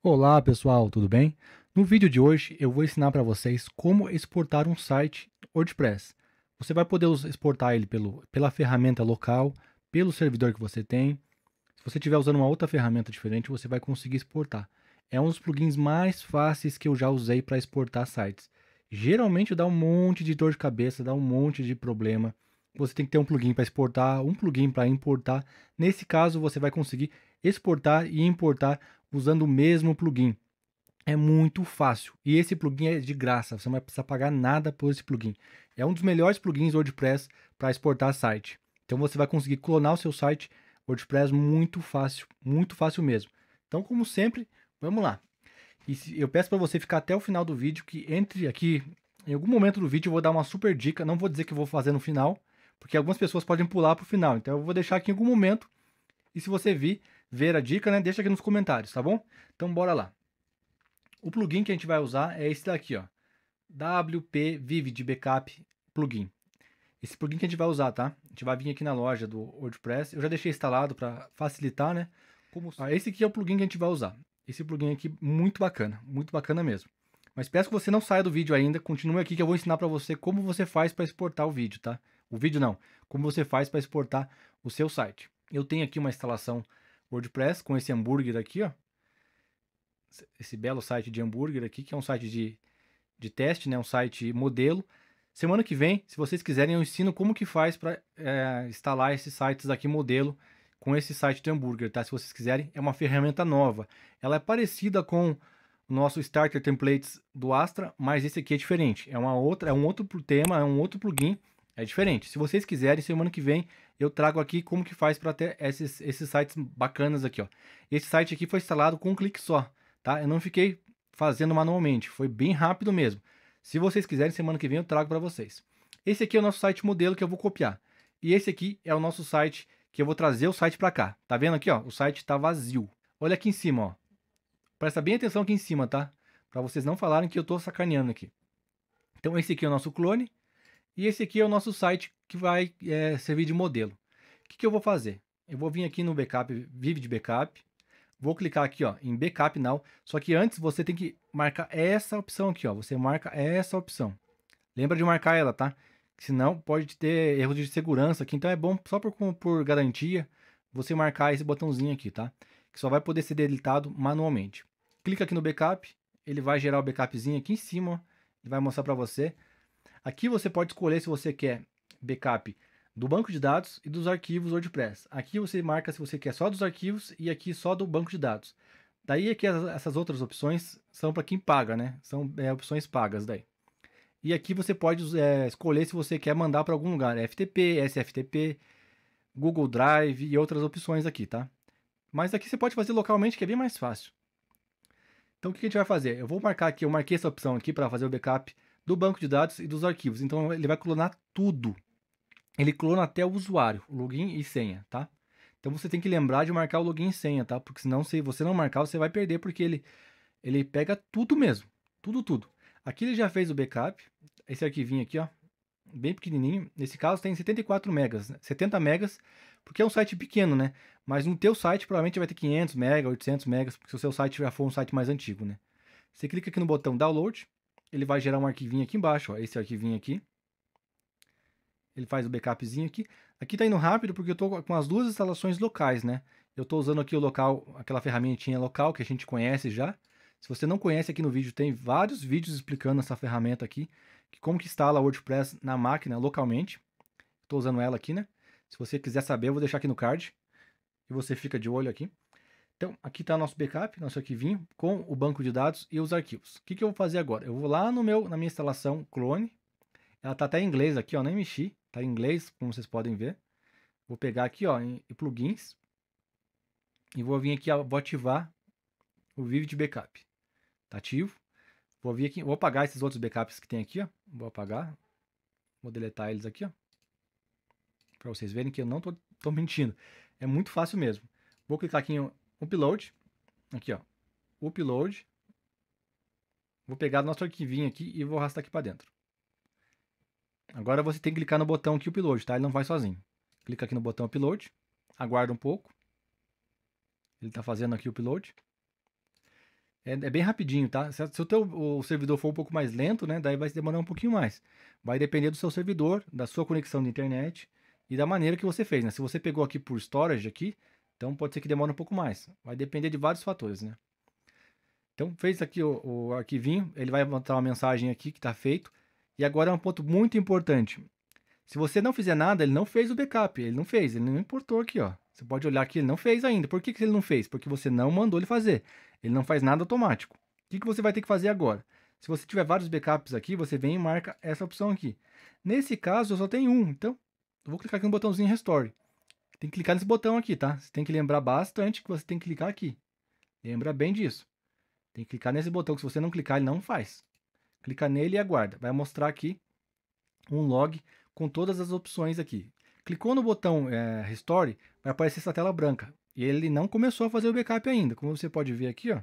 Olá pessoal, tudo bem? No vídeo de hoje eu vou ensinar para vocês como exportar um site WordPress. Você vai poder exportar ele pelo, pela ferramenta local, pelo servidor que você tem. Se você estiver usando uma outra ferramenta diferente, você vai conseguir exportar. É um dos plugins mais fáceis que eu já usei para exportar sites. Geralmente dá um monte de dor de cabeça, dá um monte de problema. Você tem que ter um plugin para exportar, um plugin para importar. Nesse caso, você vai conseguir exportar e importar usando o mesmo plugin. É muito fácil. E esse plugin é de graça, você não vai precisar pagar nada por esse plugin. É um dos melhores plugins WordPress para exportar site. Então você vai conseguir clonar o seu site WordPress muito fácil, muito fácil mesmo. Então, como sempre, vamos lá. E eu peço para você ficar até o final do vídeo, que entre aqui, em algum momento do vídeo eu vou dar uma super dica, não vou dizer que eu vou fazer no final, porque algumas pessoas podem pular para o final. Então eu vou deixar aqui em algum momento, e se você vir, ver a dica, né? Deixa aqui nos comentários, tá bom? Então bora lá. O plugin que a gente vai usar é esse daqui, ó. WP Vivid Backup Plugin. Esse plugin que a gente vai usar, tá? A gente vai vir aqui na loja do WordPress. Eu já deixei instalado para facilitar, né? Como... Ah, esse aqui é o plugin que a gente vai usar. Esse plugin aqui muito bacana, muito bacana mesmo. Mas peço que você não saia do vídeo ainda, continue aqui que eu vou ensinar para você como você faz para exportar o vídeo, tá? O vídeo não, como você faz para exportar o seu site. Eu tenho aqui uma instalação WordPress com esse hambúrguer aqui, ó. Esse belo site de hambúrguer aqui, que é um site de, de teste, né? Um site modelo. Semana que vem, se vocês quiserem, eu ensino como que faz para é, instalar esses sites aqui modelo com esse site de hambúrguer, tá? Se vocês quiserem, é uma ferramenta nova. Ela é parecida com o nosso Starter Templates do Astra, mas esse aqui é diferente. É uma outra, é um outro tema, é um outro plugin é diferente. Se vocês quiserem, semana que vem eu trago aqui como que faz para ter esses, esses sites bacanas aqui, ó. Esse site aqui foi instalado com um clique só, tá? Eu não fiquei fazendo manualmente, foi bem rápido mesmo. Se vocês quiserem, semana que vem eu trago para vocês. Esse aqui é o nosso site modelo que eu vou copiar. E esse aqui é o nosso site que eu vou trazer o site para cá. Tá vendo aqui, ó? O site está vazio. Olha aqui em cima, ó. Presta bem atenção aqui em cima, tá? Para vocês não falarem que eu estou sacaneando aqui. Então esse aqui é o nosso clone. E esse aqui é o nosso site que vai é, servir de modelo. O que, que eu vou fazer? Eu vou vir aqui no backup, vive de backup, vou clicar aqui ó, em backup now, só que antes você tem que marcar essa opção aqui, ó, você marca essa opção. Lembra de marcar ela, tá? Senão pode ter erros de segurança aqui, então é bom só por, por garantia você marcar esse botãozinho aqui, tá? Que só vai poder ser deletado manualmente. Clica aqui no backup, ele vai gerar o backupzinho aqui em cima, ó, ele vai mostrar para você. Aqui você pode escolher se você quer backup do banco de dados e dos arquivos WordPress. Aqui você marca se você quer só dos arquivos e aqui só do banco de dados. Daí é que essas outras opções são para quem paga, né? São é, opções pagas daí. E aqui você pode é, escolher se você quer mandar para algum lugar, FTP, SFTP, Google Drive e outras opções aqui, tá? Mas aqui você pode fazer localmente, que é bem mais fácil. Então o que a gente vai fazer? Eu vou marcar aqui, eu marquei essa opção aqui para fazer o backup do banco de dados e dos arquivos. Então ele vai clonar tudo. Ele clona até o usuário, login e senha, tá? Então você tem que lembrar de marcar o login e senha, tá? Porque senão se você não marcar, você vai perder porque ele ele pega tudo mesmo, tudo tudo. Aqui ele já fez o backup, esse arquivinho aqui, ó, bem pequenininho. Nesse caso tem 74 megas, 70 né? megas, porque é um site pequeno, né? Mas no teu site provavelmente vai ter 500 megas, 800 megas, porque se o seu site já for um site mais antigo, né? Você clica aqui no botão download, ele vai gerar um arquivinho aqui embaixo, ó, esse arquivinho aqui. Ele faz o backupzinho aqui. Aqui tá indo rápido porque eu tô com as duas instalações locais, né? Eu tô usando aqui o local, aquela ferramentinha local que a gente conhece já. Se você não conhece aqui no vídeo, tem vários vídeos explicando essa ferramenta aqui, que como que instala WordPress na máquina localmente. Estou usando ela aqui, né? Se você quiser saber, eu vou deixar aqui no card. E você fica de olho aqui. Então, aqui está nosso backup, nosso arquivinho, com o banco de dados e os arquivos. O que, que eu vou fazer agora? Eu vou lá no meu, na minha instalação clone, ela está até em inglês aqui, ó, nem mexi, está em inglês, como vocês podem ver. Vou pegar aqui ó, em plugins e vou vir aqui, ó, vou ativar o Vivid Backup. Está ativo. Vou vir aqui, vou apagar esses outros backups que tem aqui, ó. Vou apagar, vou deletar eles aqui, ó. Para vocês verem que eu não estou mentindo. É muito fácil mesmo. Vou clicar aqui em upload, aqui ó, upload, vou pegar o nosso arquivinho aqui e vou arrastar aqui para dentro. Agora você tem que clicar no botão aqui upload, tá? Ele não vai sozinho. Clica aqui no botão upload, aguarda um pouco. Ele está fazendo aqui o upload. É, é, bem rapidinho, tá? Se, se o teu o servidor for um pouco mais lento, né? Daí vai demorar um pouquinho mais. Vai depender do seu servidor, da sua conexão de internet e da maneira que você fez, né? Se você pegou aqui por storage aqui, então pode ser que demore um pouco mais. Vai depender de vários fatores, né? Então fez aqui o, o arquivinho, ele vai botar uma mensagem aqui que está feito. E agora é um ponto muito importante. Se você não fizer nada, ele não fez o backup, ele não fez, ele não importou aqui, ó. Você pode olhar que ele não fez ainda. Por que, que ele não fez? Porque você não mandou ele fazer. Ele não faz nada automático. O que, que você vai ter que fazer agora? Se você tiver vários backups aqui, você vem e marca essa opção aqui. Nesse caso, eu só tenho um, então eu vou clicar aqui no botãozinho Restore. Tem que clicar nesse botão aqui, tá? Você tem que lembrar bastante que você tem que clicar aqui. Lembra bem disso. Tem que clicar nesse botão, que se você não clicar, ele não faz. Clica nele e aguarda. Vai mostrar aqui um log com todas as opções aqui. Clicou no botão é, Restore, vai aparecer essa tela branca. E ele não começou a fazer o backup ainda. Como você pode ver aqui, ó,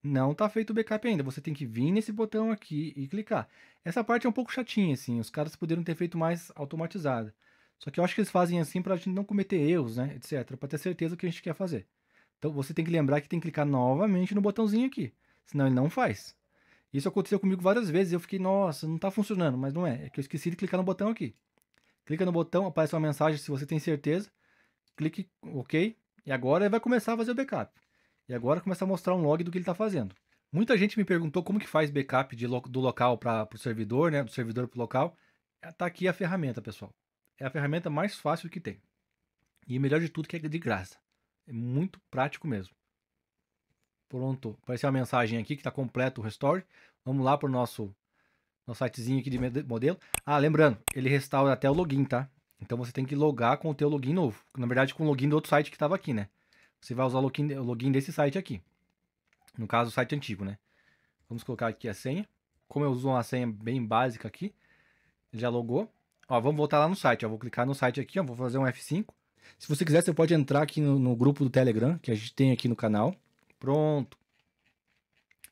não está feito o backup ainda. Você tem que vir nesse botão aqui e clicar. Essa parte é um pouco chatinha, assim. Os caras poderiam ter feito mais automatizada. Só que eu acho que eles fazem assim para a gente não cometer erros, né? Etc. para ter certeza do que a gente quer fazer. Então você tem que lembrar que tem que clicar novamente no botãozinho aqui. Senão ele não faz. Isso aconteceu comigo várias vezes. Eu fiquei, nossa, não está funcionando. Mas não é. É que eu esqueci de clicar no botão aqui. Clica no botão, aparece uma mensagem se você tem certeza. Clique OK. E agora ele vai começar a fazer o backup. E agora começa a mostrar um log do que ele está fazendo. Muita gente me perguntou como que faz backup de, do local para o servidor, né? Do servidor para o local. Está aqui a ferramenta, pessoal é a ferramenta mais fácil que tem. E melhor de tudo que é de graça. É muito prático mesmo. Pronto, apareceu uma mensagem aqui que está completo o restore. Vamos lá para o nosso, nosso sitezinho aqui de modelo. Ah, lembrando, ele restaura até o login, tá? Então você tem que logar com o teu login novo. Na verdade, com o login do outro site que estava aqui, né? Você vai usar o login, o login desse site aqui. No caso, o site antigo, né? Vamos colocar aqui a senha. Como eu uso uma senha bem básica aqui, já logou. Ó, vamos voltar lá no site. ó vou clicar no site aqui, ó, vou fazer um F5. Se você quiser, você pode entrar aqui no, no grupo do Telegram, que a gente tem aqui no canal. Pronto.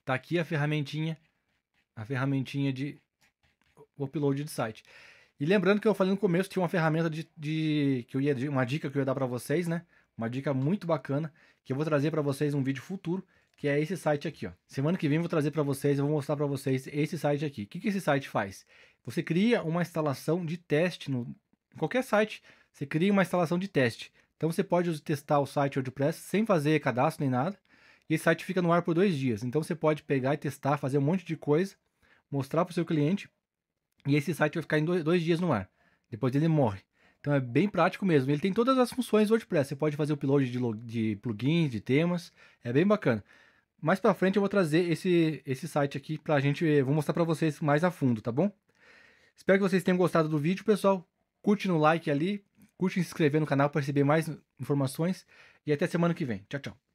Tá aqui a ferramentinha, a ferramentinha de upload de site. E lembrando que eu falei no começo, tinha uma ferramenta de, de que eu ia uma dica que eu ia dar para vocês, né? Uma dica muito bacana que eu vou trazer para vocês um vídeo futuro que é esse site aqui, ó. Semana que vem vou trazer para vocês, eu vou mostrar para vocês esse site aqui. O que, que esse site faz? Você cria uma instalação de teste no em qualquer site, você cria uma instalação de teste. Então você pode testar o site WordPress sem fazer cadastro nem nada. E esse site fica no ar por dois dias. Então você pode pegar e testar, fazer um monte de coisa, mostrar para o seu cliente. E esse site vai ficar em dois, dois dias no ar. Depois ele morre. Então é bem prático mesmo. Ele tem todas as funções WordPress. Você pode fazer o upload de, de plugins, de temas. É bem bacana. Mais para frente eu vou trazer esse, esse site aqui para a gente, eh, vou mostrar para vocês mais a fundo, tá bom? Espero que vocês tenham gostado do vídeo, pessoal. Curte no like ali, curte se inscrever no canal para receber mais informações e até semana que vem. Tchau, tchau.